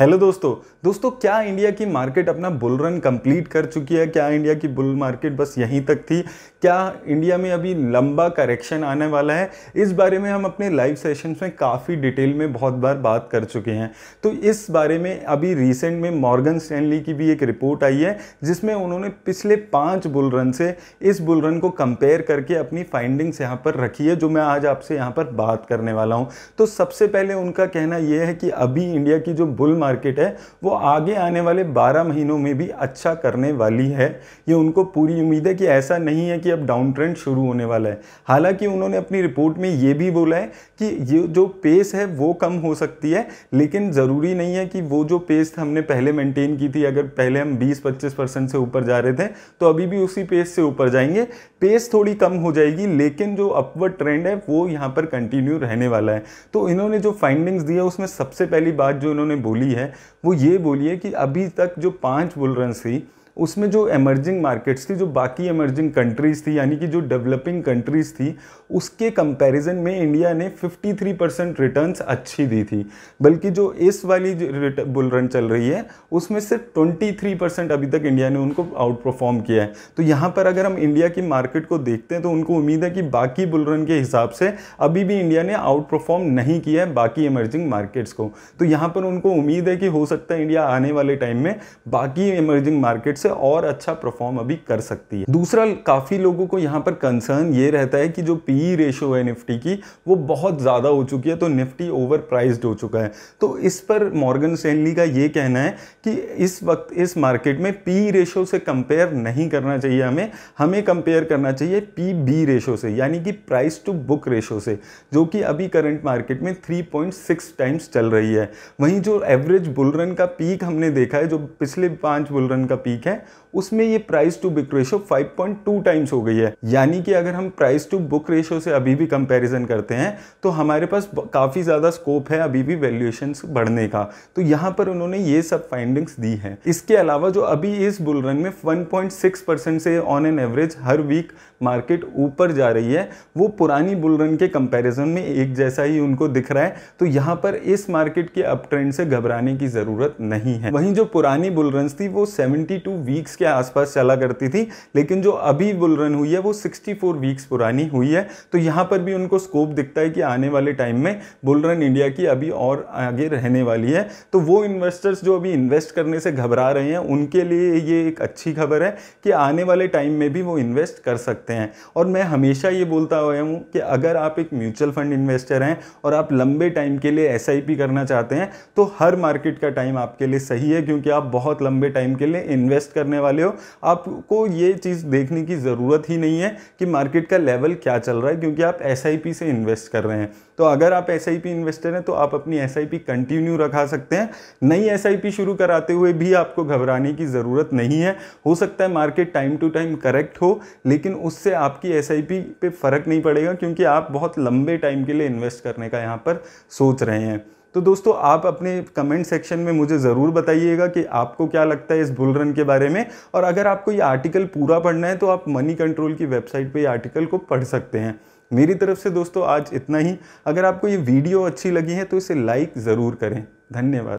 hello दोस्तों दोस्तों क्या इंडिया की मार्केट अपना बुल रन कंप्लीट कर चुकी है क्या इंडिया की बुल मार्केट बस यहीं तक थी क्या इंडिया में अभी लंबा करेक्शन आने वाला है इस बारे में हम अपने लाइव सेशंस में काफ़ी डिटेल में बहुत बार बात कर चुके हैं तो इस बारे में अभी रिसेंट में मॉर्गन स्टैनली की भी एक रिपोर्ट आई है जिसमें उन्होंने पिछले पाँच बुल रन से इस बुल रन को कंपेयर करके अपनी फाइंडिंग्स यहाँ पर रखी है जो मैं आज आपसे यहाँ पर बात करने वाला हूँ तो सबसे पहले उनका कहना यह है कि अभी इंडिया की जो बुल मार्केट है वो आगे आने वाले 12 महीनों में भी अच्छा करने वाली है ये उनको पूरी उम्मीद है कि ऐसा नहीं है कि अब डाउन ट्रेंड शुरू होने वाला है हालांकि उन्होंने अपनी रिपोर्ट में ये भी बोला है कि ये जो पेस है वो कम हो सकती है लेकिन ज़रूरी नहीं है कि वो जो पेस हमने पहले मेंटेन की थी अगर पहले हम बीस पच्चीस परसेंट से ऊपर जा रहे थे तो अभी भी उसी पेस से ऊपर जाएंगे पेस थोड़ी कम हो जाएगी लेकिन जो अपवर्ड ट्रेंड है वो यहाँ पर कंटिन्यू रहने वाला है तो इन्होंने जो फाइंडिंग्स दी है उसमें सबसे पहली बात जो इन्होंने बोली है है वो ये बोली है कि अभी तक जो पांच बुल रन थी उसमें जो एमर्जिंग मार्केट्स थी जो बाकी एमर्जिंग कंट्रीज़ थी यानी कि जो डेवलपिंग कंट्रीज़ थी उसके कंपैरिजन में इंडिया ने 53 परसेंट रिटर्न अच्छी दी थी बल्कि जो इस वाली बुलरन बुल रन चल रही है उसमें सिर्फ 23 परसेंट अभी तक इंडिया ने उनको आउट परफॉर्म किया है तो यहाँ पर अगर हम इंडिया की मार्केट को देखते हैं तो उनको उम्मीद है कि बाकी बुल रन के हिसाब से अभी भी इंडिया ने आउट परफॉर्म नहीं किया है बाकी एमर्जिंग मार्केट्स को तो यहाँ पर उनको उम्मीद है कि हो सकता है इंडिया आने वाले टाइम में बाकी एमर्जिंग मार्केट से से और अच्छा परफॉर्म अभी कर सकती है दूसरा काफ़ी लोगों को यहां पर कंसर्न ये रहता है कि जो पी रेशो e है निफ्टी की वो बहुत ज़्यादा हो चुकी है तो निफ्टी ओवर प्राइज्ड हो चुका है तो इस पर मॉर्गन सेनली का ये कहना है कि इस वक्त इस मार्केट में पी रेशो e से कंपेयर नहीं करना चाहिए हमें हमें कंपेयर करना चाहिए पी बी रेशो से यानी कि प्राइस टू बुक रेशो से जो कि अभी करंट मार्केट में 3.6 टाइम्स चल रही है वहीं जो एवरेज बुलरन का पीक हमने देखा है जो पिछले पांच बुलरन का पीक है है उसमें ये price to book ratio 5.2 times हो गई है यानी कि अगर हम प्राइस टू बुक रेशो से अभी भी कंपैरिजन करते हैं तो हमारे पास काफ़ी ज़्यादा स्कोप है अभी भी वैल्यूएशन बढ़ने का तो यहाँ पर उन्होंने ये सब फाइंडिंग्स दी हैं इसके अलावा जो अभी इस बुल रन में वन से ऑन एन एवरेज हर वीक मार्केट ऊपर जा रही है वो पुरानी बुल रन के कंपेरिजन में एक जैसा ही उनको दिख रहा है तो यहाँ पर इस मार्केट के अप ट्रेंड से घबराने की ज़रूरत नहीं है वहीं जो पुरानी बुल थी वो सेवेंटी टू वीक्स के आसपास चला करती थी लेकिन जो अभी बुलरन हुई है वो 64 वीक्स पुरानी हुई है तो यहाँ पर भी उनको स्कोप दिखता है कि आने वाले टाइम में बुलरन इंडिया की अभी और आगे रहने वाली है तो वो इन्वेस्टर्स जो अभी इन्वेस्ट करने से घबरा रहे हैं उनके लिए ये एक अच्छी खबर है कि आने वाले टाइम में भी वो इन्वेस्ट कर सकते हैं और मैं हमेशा ये बोलता हुआ हूँ कि अगर आप एक म्यूचुअल फंड इन्वेस्टर हैं और आप लंबे टाइम के लिए एस करना चाहते हैं तो हर मार्केट का टाइम आपके लिए सही है क्योंकि आप बहुत लंबे टाइम के लिए इन्वेस्ट इन्वेस्ट करने वाले हो आपको ये चीज़ देखने की ज़रूरत ही नहीं है कि मार्केट का लेवल क्या चल रहा है क्योंकि आप एस से इन्वेस्ट कर रहे हैं तो अगर आप एस इन्वेस्टर हैं तो आप अपनी एस कंटिन्यू रखा सकते हैं नई एस शुरू कराते हुए भी आपको घबराने की ज़रूरत नहीं है हो सकता है market time to time correct हो लेकिन उससे आपकी एस पे फ़र्क नहीं पड़ेगा क्योंकि आप बहुत लंबे टाइम के लिए इन्वेस्ट करने का यहाँ पर सोच रहे हैं तो दोस्तों आप अपने कमेंट सेक्शन में मुझे ज़रूर बताइएगा कि आपको क्या लगता है इस बुल रन के बारे में और अगर आपको ये आर्टिकल पूरा पढ़ना है तो आप मनी कंट्रोल की वेबसाइट पर ये आर्टिकल को पढ़ सकते हैं मेरी तरफ से दोस्तों आज इतना ही अगर आपको ये वीडियो अच्छी लगी है तो इसे लाइक ज़रूर करें धन्यवाद